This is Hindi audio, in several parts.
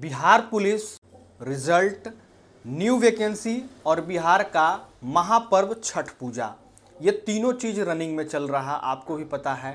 Bihar police result new vacancy और बिहार का महापर्व छठ पूजा ये तीनों चीज़ रनिंग में चल रहा आपको भी पता है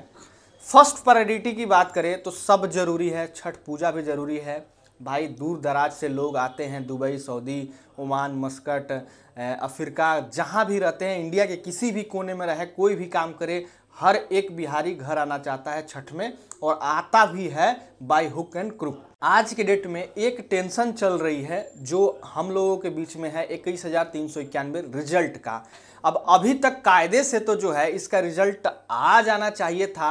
फर्स्ट प्रायोरिटी की बात करें तो सब जरूरी है छठ पूजा भी ज़रूरी है भाई दूर दराज से लोग आते हैं Dubai Saudi Oman Muscat Africa जहाँ भी रहते हैं इंडिया के किसी भी कोने में रहे कोई भी काम करे हर एक बिहारी घर आना चाहता है छठ में और आता भी है बाय हुक एंड क्रुक आज के डेट में एक टेंशन चल रही है जो हम लोगों के बीच में है इक्कीस हज़ार तीन सौ इक्यानवे रिजल्ट का अब अभी तक कायदे से तो जो है इसका रिजल्ट आ जाना चाहिए था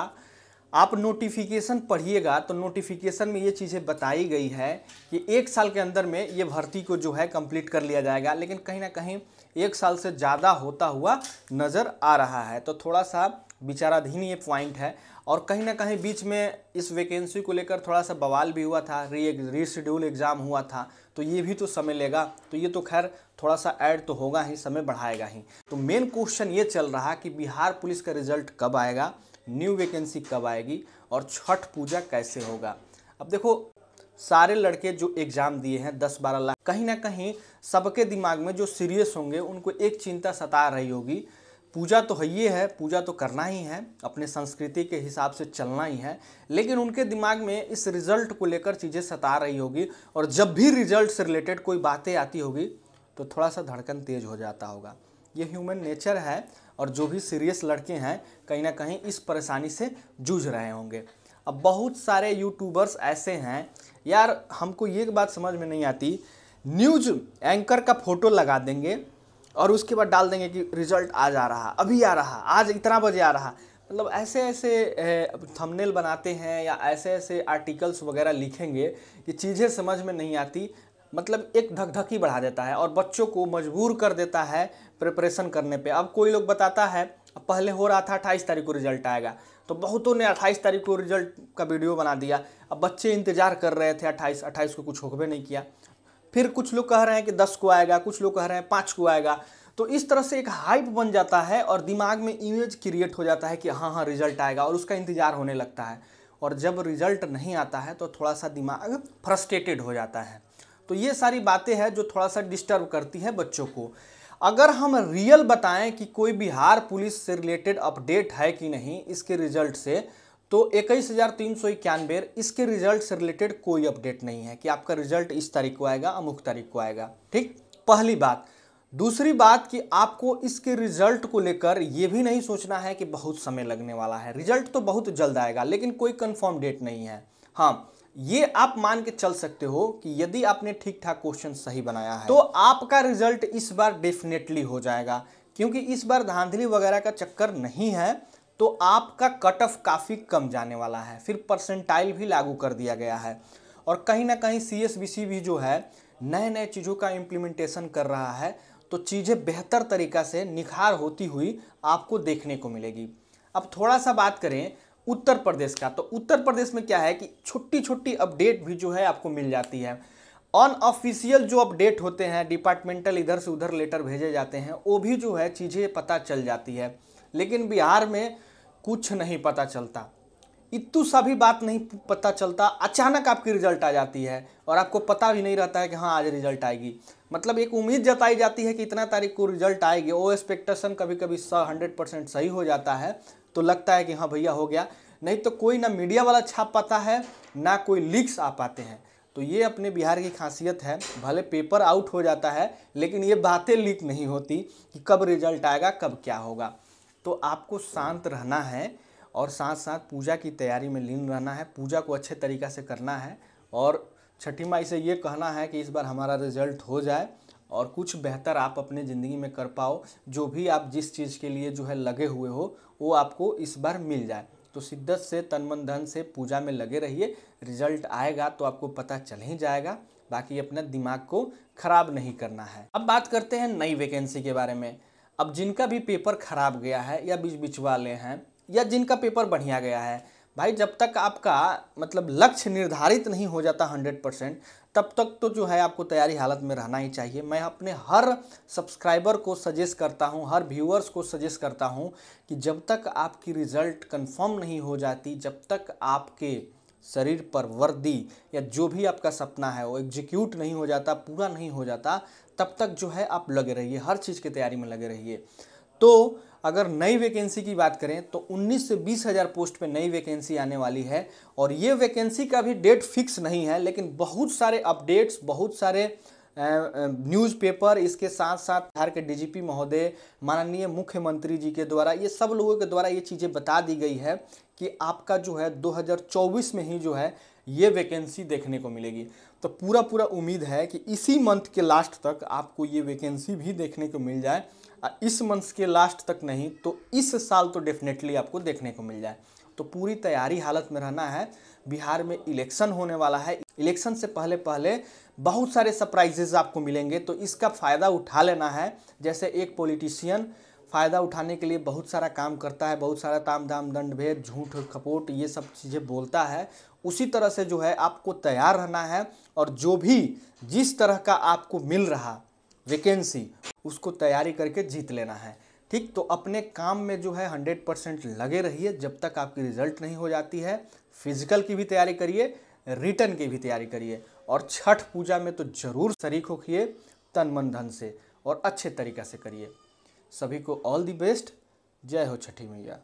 आप नोटिफिकेशन पढ़िएगा तो नोटिफिकेशन में ये चीज़ें बताई गई है कि एक साल के अंदर में ये भर्ती को जो है कंप्लीट कर लिया जाएगा लेकिन कहीं ना कहीं एक साल से ज़्यादा होता हुआ नज़र आ रहा है तो थोड़ा सा विचाराधीन ये पॉइंट है और कहीं ना कहीं बीच में इस वैकेंसी को लेकर थोड़ा सा बवाल भी हुआ था री रीशेड्यूल एग्ज़ाम हुआ था तो ये भी तो समय लेगा तो ये तो खैर थोड़ा सा ऐड तो होगा ही समय बढ़ाएगा ही तो मेन क्वेश्चन ये चल रहा कि बिहार पुलिस का रिजल्ट कब आएगा न्यू वैकेंसी कब आएगी और छठ पूजा कैसे होगा अब देखो सारे लड़के जो एग्ज़ाम दिए हैं दस बारह लाख कहीं ना कहीं सबके दिमाग में जो सीरियस होंगे उनको एक चिंता सता रही होगी पूजा तो है ये है पूजा तो करना ही है अपने संस्कृति के हिसाब से चलना ही है लेकिन उनके दिमाग में इस रिज़ल्ट को लेकर चीज़ें सता रही होगी और जब भी रिजल्ट से रिलेटेड कोई बातें आती होगी तो थोड़ा सा धड़कन तेज़ हो जाता होगा ये ह्यूमन नेचर है और जो भी सीरियस लड़के हैं कहीं ना कहीं इस परेशानी से जूझ रहे होंगे अब बहुत सारे यूट्यूबर्स ऐसे हैं यार हमको ये बात समझ में नहीं आती न्यूज एंकर का फोटो लगा देंगे और उसके बाद डाल देंगे कि रिजल्ट आज आ रहा अभी आ रहा आज इतना बजे आ रहा मतलब ऐसे ऐसे थंबनेल बनाते हैं या ऐसे ऐसे आर्टिकल्स वगैरह लिखेंगे कि चीज़ें समझ में नहीं आती मतलब एक धकधकी बढ़ा देता है और बच्चों को मजबूर कर देता है प्रिपरेशन करने पे अब कोई लोग बताता है पहले हो रहा था अट्ठाईस तारीख को रिजल्ट आएगा तो बहुतों ने अट्ठाईस तारीख को रिजल्ट का वीडियो बना दिया अब बच्चे इंतजार कर रहे थे अट्ठाईस अट्ठाईस को कुछ होकबे नहीं किया फिर कुछ लोग कह रहे हैं कि दस को आएगा कुछ लोग कह रहे हैं पाँच को आएगा तो इस तरह से एक हाइप बन जाता है और दिमाग में इमेज क्रिएट हो जाता है कि हाँ हाँ रिजल्ट आएगा और उसका इंतज़ार होने लगता है और जब रिजल्ट नहीं आता है तो थोड़ा सा दिमाग फ्रस्ट्रेटेड हो जाता है तो ये सारी बातें हैं जो थोड़ा सा डिस्टर्ब करती है बच्चों को अगर हम रियल बताएं कि कोई बिहार पुलिस से रिलेटेड अपडेट है कि नहीं इसके रिजल्ट से तो इक्कीस हज़ार तीन सौ इक्यानवे इसके रिजल्ट से रिलेटेड कोई अपडेट नहीं है कि आपका रिजल्ट इस तारीख को आएगा अमुक तारीख को आएगा ठीक पहली बात दूसरी बात कि आपको इसके रिजल्ट को लेकर यह भी नहीं सोचना है कि बहुत समय लगने वाला है रिजल्ट तो बहुत जल्द आएगा लेकिन कोई कन्फर्म डेट नहीं है हाँ ये आप मान के चल सकते हो कि यदि आपने ठीक ठाक क्वेश्चन सही बनाया है तो आपका रिजल्ट इस बार डेफिनेटली हो जाएगा क्योंकि इस बार धांधली वगैरह का चक्कर नहीं है तो आपका कट ऑफ काफ़ी कम जाने वाला है फिर परसेंटाइल भी लागू कर दिया गया है और कहीं ना कहीं सी भी जो है नए नए चीज़ों का इम्प्लीमेंटेशन कर रहा है तो चीज़ें बेहतर तरीका से निखार होती हुई आपको देखने को मिलेगी अब थोड़ा सा बात करें उत्तर प्रदेश का तो उत्तर प्रदेश में क्या है कि छोटी छोटी अपडेट भी जो है आपको मिल जाती है अनऑफिशियल जो अपडेट होते हैं डिपार्टमेंटल इधर से उधर लेटर भेजे जाते हैं वो भी जो है चीज़ें पता चल जाती है लेकिन बिहार में कुछ नहीं पता चलता इतु सा भी बात नहीं पता चलता अचानक आपकी रिजल्ट आ जाती है और आपको पता भी नहीं रहता है कि हाँ आज रिजल्ट आएगी मतलब एक उम्मीद जताई जाती है कि इतना तारीख को रिजल्ट आएगी वो एक्सपेक्टेशन कभी कभी हंड्रेड परसेंट सही हो जाता है तो लगता है कि हाँ भैया हो गया नहीं तो कोई ना मीडिया वाला छाप पाता है ना कोई लीक्स आ पाते हैं तो ये अपने बिहार की खासियत है भले पेपर आउट हो जाता है लेकिन ये बातें लीक नहीं होती कि कब रिजल्ट आएगा कब क्या होगा तो आपको शांत रहना है और साथ साथ पूजा की तैयारी में लीन रहना है पूजा को अच्छे तरीक़ा से करना है और छठी माई से ये कहना है कि इस बार हमारा रिजल्ट हो जाए और कुछ बेहतर आप अपने ज़िंदगी में कर पाओ जो भी आप जिस चीज़ के लिए जो है लगे हुए हो वो आपको इस बार मिल जाए तो शिद्दत से तन मन धन से पूजा में लगे रहिए रिजल्ट आएगा तो आपको पता चल ही जाएगा बाकी अपना दिमाग को ख़राब नहीं करना है अब बात करते हैं नई वैकेंसी के बारे में अब जिनका भी पेपर ख़राब गया है या बीच बीच वाले हैं या जिनका पेपर बढ़िया गया है भाई जब तक आपका मतलब लक्ष्य निर्धारित नहीं हो जाता हंड्रेड परसेंट तब तक तो जो है आपको तैयारी हालत में रहना ही चाहिए मैं अपने हर सब्सक्राइबर को सजेस्ट करता हूँ हर व्यूअर्स को सजेस्ट करता हूँ कि जब तक आपकी रिज़ल्ट कंफर्म नहीं हो जाती जब तक आपके शरीर पर वर्दी या जो भी आपका सपना है वो एग्जीक्यूट नहीं हो जाता पूरा नहीं हो जाता तब तक जो है आप लगे रहिए हर चीज़ की तैयारी में लगे रहिए तो अगर नई वैकेंसी की बात करें तो 19 से बीस हज़ार पोस्ट पे नई वैकेंसी आने वाली है और ये वैकेंसी का भी डेट फिक्स नहीं है लेकिन बहुत सारे अपडेट्स बहुत सारे न्यूज़पेपर इसके साथ साथ बिहार के डीजीपी महोदय माननीय मुख्यमंत्री जी के द्वारा ये सब लोगों के द्वारा ये चीज़ें बता दी गई है कि आपका जो है 2024 में ही जो है ये वैकेंसी देखने को मिलेगी तो पूरा पूरा उम्मीद है कि इसी मंथ के लास्ट तक आपको ये वैकेंसी भी देखने को मिल जाए इस मंथ के लास्ट तक नहीं तो इस साल तो डेफिनेटली आपको देखने को मिल जाए तो पूरी तैयारी हालत में रहना है बिहार में इलेक्शन होने वाला है इलेक्शन से पहले पहले बहुत सारे सरप्राइजेज आपको मिलेंगे तो इसका फ़ायदा उठा लेना है जैसे एक पॉलिटिशियन फ़ायदा उठाने के लिए बहुत सारा काम करता है बहुत सारा ताम दाम दंड भेद झूठ खपोट ये सब चीज़ें बोलता है उसी तरह से जो है आपको तैयार रहना है और जो भी जिस तरह का आपको मिल रहा वैकेंसी उसको तैयारी करके जीत लेना है ठीक तो अपने काम में जो है हंड्रेड परसेंट लगे रहिए जब तक आपकी रिजल्ट नहीं हो जाती है फिजिकल की भी तैयारी करिए रिटर्न की भी तैयारी करिए और छठ पूजा में तो ज़रूर शरीक होखिए तन मन धन से और अच्छे तरीक़ा से करिए सभी को ऑल दी बेस्ट जय हो छठी मैया